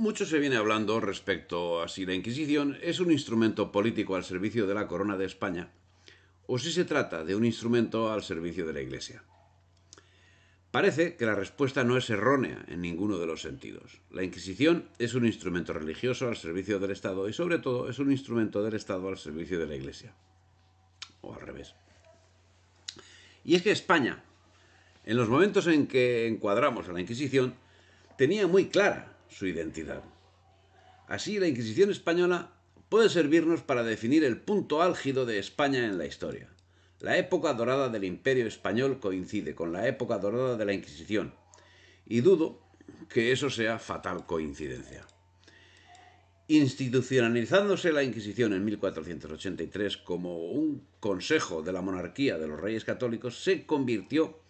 Mucho se viene hablando respecto a si la Inquisición es un instrumento político al servicio de la Corona de España o si se trata de un instrumento al servicio de la Iglesia. Parece que la respuesta no es errónea en ninguno de los sentidos. La Inquisición es un instrumento religioso al servicio del Estado y sobre todo es un instrumento del Estado al servicio de la Iglesia. O al revés. Y es que España, en los momentos en que encuadramos a la Inquisición, tenía muy clara su identidad. Así, la Inquisición española puede servirnos para definir el punto álgido de España en la historia. La época dorada del Imperio español coincide con la época dorada de la Inquisición, y dudo que eso sea fatal coincidencia. Institucionalizándose la Inquisición en 1483 como un consejo de la monarquía de los reyes católicos, se convirtió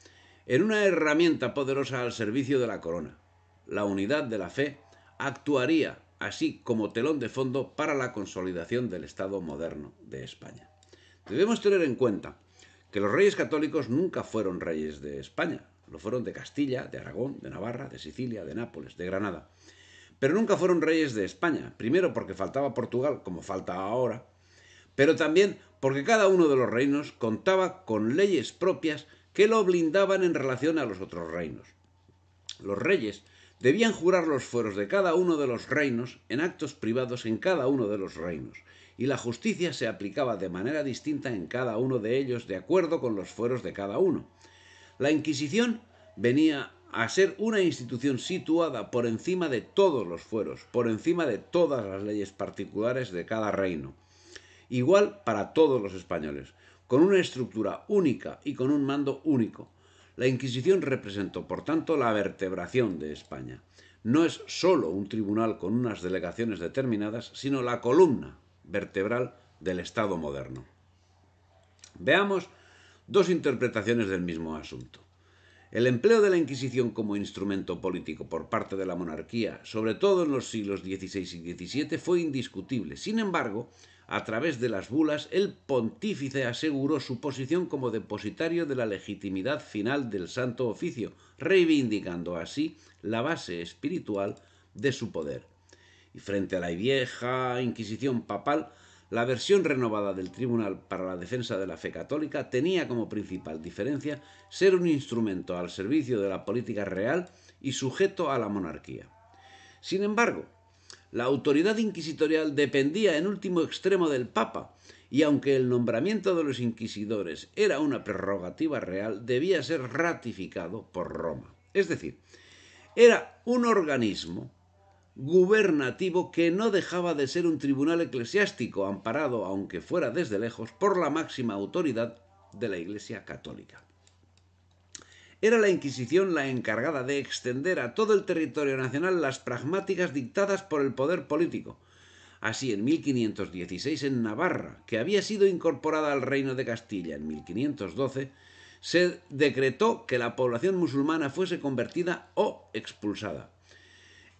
en una herramienta poderosa al servicio de la corona, la unidad de la fe, actuaría así como telón de fondo para la consolidación del Estado moderno de España. Debemos tener en cuenta que los reyes católicos nunca fueron reyes de España, lo fueron de Castilla, de Aragón, de Navarra, de Sicilia, de Nápoles, de Granada. Pero nunca fueron reyes de España, primero porque faltaba Portugal, como falta ahora, pero también porque cada uno de los reinos contaba con leyes propias que lo blindaban en relación a los otros reinos. Los reyes debían jurar los fueros de cada uno de los reinos en actos privados en cada uno de los reinos, y la justicia se aplicaba de manera distinta en cada uno de ellos de acuerdo con los fueros de cada uno. La Inquisición venía a ser una institución situada por encima de todos los fueros, por encima de todas las leyes particulares de cada reino. Igual para todos los españoles, con una estructura única y con un mando único la Inquisición representó, por tanto, la vertebración de España. No es sólo un tribunal con unas delegaciones determinadas, sino la columna vertebral del Estado moderno. Veamos dos interpretaciones del mismo asunto. El empleo de la Inquisición como instrumento político por parte de la monarquía, sobre todo en los siglos XVI y XVII, fue indiscutible. Sin embargo, a través de las bulas, el pontífice aseguró su posición como depositario de la legitimidad final del Santo Oficio, reivindicando así la base espiritual de su poder. Y frente a la vieja Inquisición papal, la versión renovada del Tribunal para la Defensa de la Fe Católica tenía como principal diferencia ser un instrumento al servicio de la política real y sujeto a la monarquía. Sin embargo, la autoridad inquisitorial dependía en último extremo del Papa, y aunque el nombramiento de los inquisidores era una prerrogativa real, debía ser ratificado por Roma. Es decir, era un organismo gubernativo que no dejaba de ser un tribunal eclesiástico amparado, aunque fuera desde lejos, por la máxima autoridad de la Iglesia Católica era la Inquisición la encargada de extender a todo el territorio nacional las pragmáticas dictadas por el poder político. Así, en 1516 en Navarra, que había sido incorporada al reino de Castilla en 1512, se decretó que la población musulmana fuese convertida o expulsada.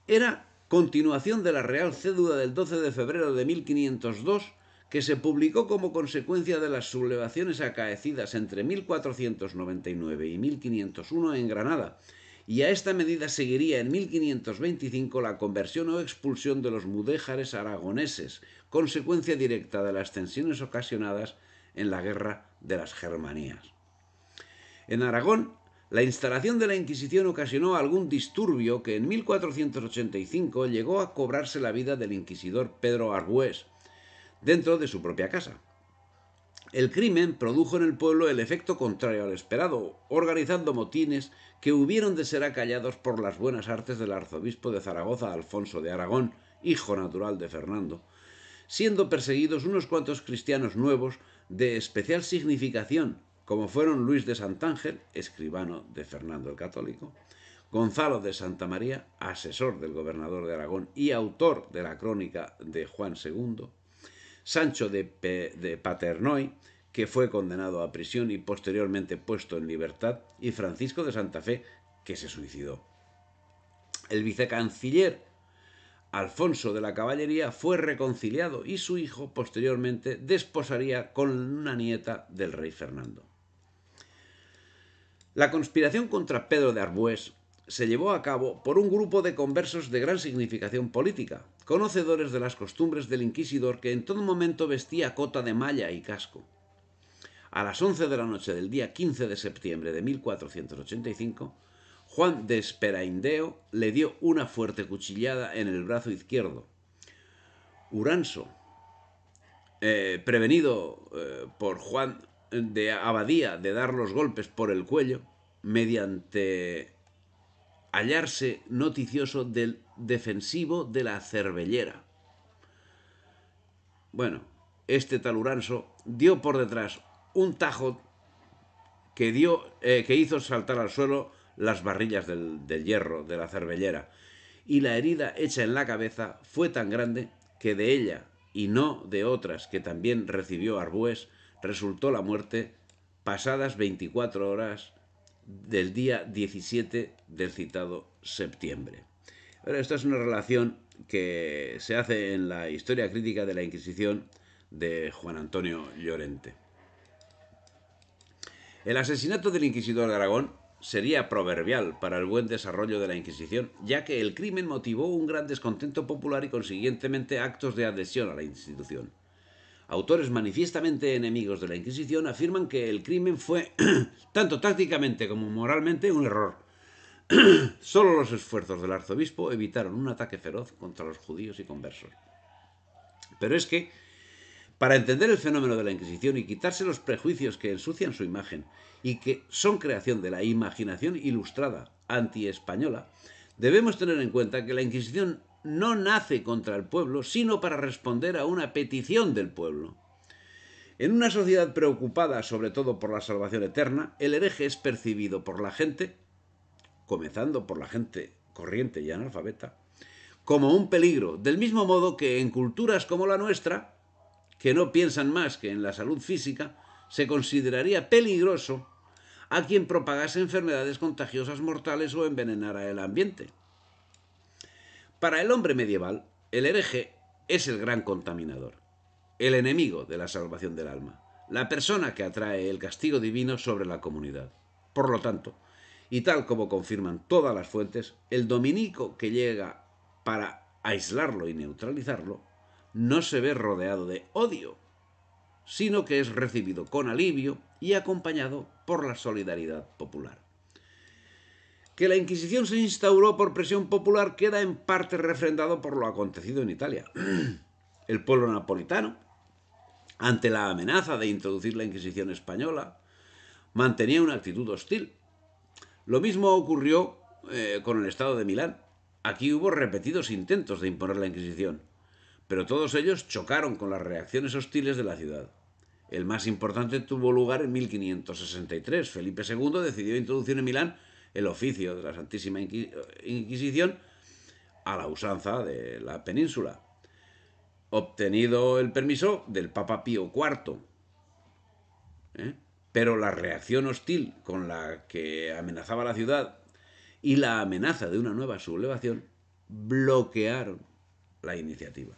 Era continuación de la Real Cédula del 12 de febrero de 1502 que se publicó como consecuencia de las sublevaciones acaecidas entre 1499 y 1501 en Granada, y a esta medida seguiría en 1525 la conversión o expulsión de los mudéjares aragoneses, consecuencia directa de las tensiones ocasionadas en la guerra de las Germanías. En Aragón, la instalación de la Inquisición ocasionó algún disturbio que en 1485 llegó a cobrarse la vida del inquisidor Pedro Argüez, dentro de su propia casa. El crimen produjo en el pueblo el efecto contrario al esperado, organizando motines que hubieron de ser acallados por las buenas artes del arzobispo de Zaragoza, Alfonso de Aragón, hijo natural de Fernando, siendo perseguidos unos cuantos cristianos nuevos de especial significación, como fueron Luis de Santángel, escribano de Fernando el Católico, Gonzalo de Santa María, asesor del gobernador de Aragón y autor de la crónica de Juan II, Sancho de, Paternoy, que fue condenado a prisión y posteriormente puesto en libertad, y Francisco de Santa Fe, que se suicidó. El vicecanciller Alfonso de la Caballería fue reconciliado y su hijo posteriormente desposaría con una nieta del rey Fernando. La conspiración contra Pedro de Arbués se llevó a cabo por un grupo de conversos de gran significación política, conocedores de las costumbres del inquisidor que en todo momento vestía cota de malla y casco. A las 11 de la noche del día 15 de septiembre de 1485, Juan de Esperaindeo le dio una fuerte cuchillada en el brazo izquierdo. Uranso, eh, prevenido eh, por Juan de Abadía de dar los golpes por el cuello, mediante hallarse noticioso del defensivo de la cervellera. Bueno, este tal dio por detrás un tajo que, dio, eh, que hizo saltar al suelo las barrillas del, hierro de la cervellera, y la herida hecha en la cabeza fue tan grande que de ella, y no de otras que también recibió Arbues, resultó la muerte pasadas 24 horas del día 17 del citado septiembre. Pero esta es una relación que se hace en la historia crítica de la Inquisición de Juan Antonio Llorente. El asesinato del inquisidor de Aragón sería proverbial para el buen desarrollo de la Inquisición, ya que el crimen motivó un gran descontento popular y consiguientemente actos de adhesión a la institución. Autores manifiestamente enemigos de la Inquisición afirman que el crimen fue, tanto tácticamente como moralmente, un error. Solo los esfuerzos del arzobispo evitaron un ataque feroz contra los judíos y conversos. Pero es que, para entender el fenómeno de la Inquisición y quitarse los prejuicios que ensucian su imagen y que son creación de la imaginación ilustrada anti-española, debemos tener en cuenta que la Inquisición no nace contra el pueblo, sino para responder a una petición del pueblo. En una sociedad preocupada sobre todo por la salvación eterna, el hereje es percibido por la gente, comenzando por la gente corriente y analfabeta, como un peligro, del mismo modo que en culturas como la nuestra, que no piensan más que en la salud física, se consideraría peligroso a quien propagase enfermedades contagiosas mortales o envenenara el ambiente. Para el hombre medieval, el hereje es el gran contaminador, el enemigo de la salvación del alma, la persona que atrae el castigo divino sobre la comunidad. Por lo tanto, y tal como confirman todas las fuentes, el dominico que llega para aislarlo y neutralizarlo, no se ve rodeado de odio, sino que es recibido con alivio y acompañado por la solidaridad popular que la Inquisición se instauró por presión popular queda en parte refrendado por lo acontecido en Italia. El pueblo napolitano, ante la amenaza de introducir la Inquisición española, mantenía una actitud hostil. Lo mismo ocurrió eh, con el Estado de Milán. Aquí hubo repetidos intentos de imponer la Inquisición, pero todos ellos chocaron con las reacciones hostiles de la ciudad. El más importante tuvo lugar en 1563. Felipe II decidió introducir en Milán el oficio de la Santísima Inquisición a la usanza de la península, obtenido el permiso del Papa Pío IV. ¿eh? Pero la reacción hostil con la que amenazaba la ciudad y la amenaza de una nueva sublevación bloquearon la iniciativa.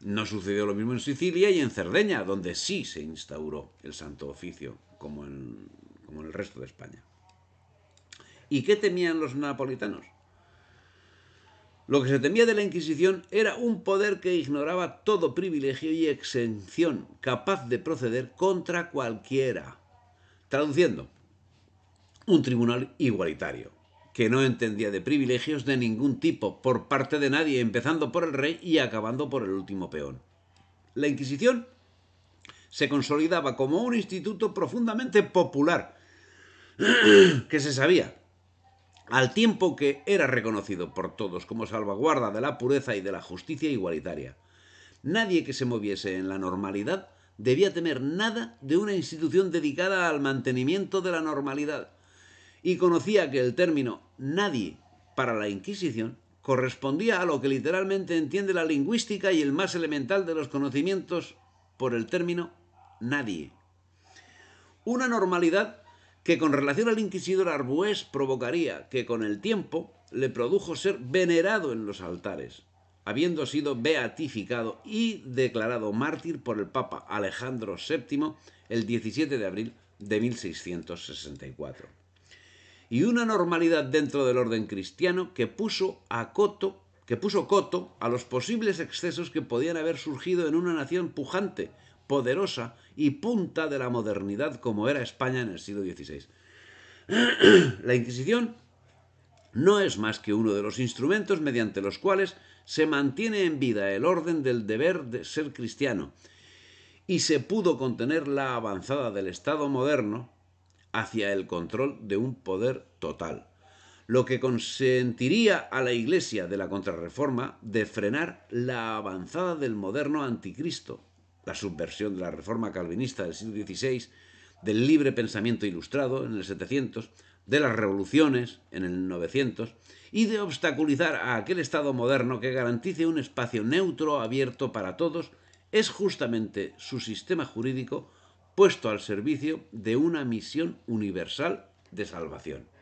No sucedió lo mismo en Sicilia y en Cerdeña, donde sí se instauró el Santo Oficio, como como en el resto de España. ¿Y qué temían los napolitanos? Lo que se temía de la Inquisición era un poder que ignoraba todo privilegio y exención, capaz de proceder contra cualquiera. Traduciendo, un tribunal igualitario, que no entendía de privilegios de ningún tipo por parte de nadie, empezando por el rey y acabando por el último peón. La Inquisición se consolidaba como un instituto profundamente popular, que se sabía al tiempo que era reconocido por todos como salvaguarda de la pureza y de la justicia igualitaria. Nadie que se moviese en la normalidad debía temer nada de una institución dedicada al mantenimiento de la normalidad, y conocía que el término nadie para la Inquisición correspondía a lo que literalmente entiende la lingüística y el más elemental de los conocimientos por el término nadie. Una normalidad que con relación al inquisidor Arbués provocaría que con el tiempo le produjo ser venerado en los altares, habiendo sido beatificado y declarado mártir por el Papa Alejandro VII el 17 de abril de 1664. Y una normalidad dentro del orden cristiano que puso a coto que puso coto a los posibles excesos que podían haber surgido en una nación pujante poderosa y punta de la modernidad como era España en el siglo XVI. la Inquisición no es más que uno de los instrumentos mediante los cuales se mantiene en vida el orden del deber de ser cristiano y se pudo contener la avanzada del Estado moderno hacia el control de un poder total, lo que consentiría a la Iglesia de la Contrarreforma de frenar la avanzada del moderno anticristo la subversión de la reforma calvinista del siglo XVI, del libre pensamiento ilustrado en el 700, de las revoluciones en el 900 y de obstaculizar a aquel Estado moderno que garantice un espacio neutro abierto para todos es justamente su sistema jurídico puesto al servicio de una misión universal de salvación.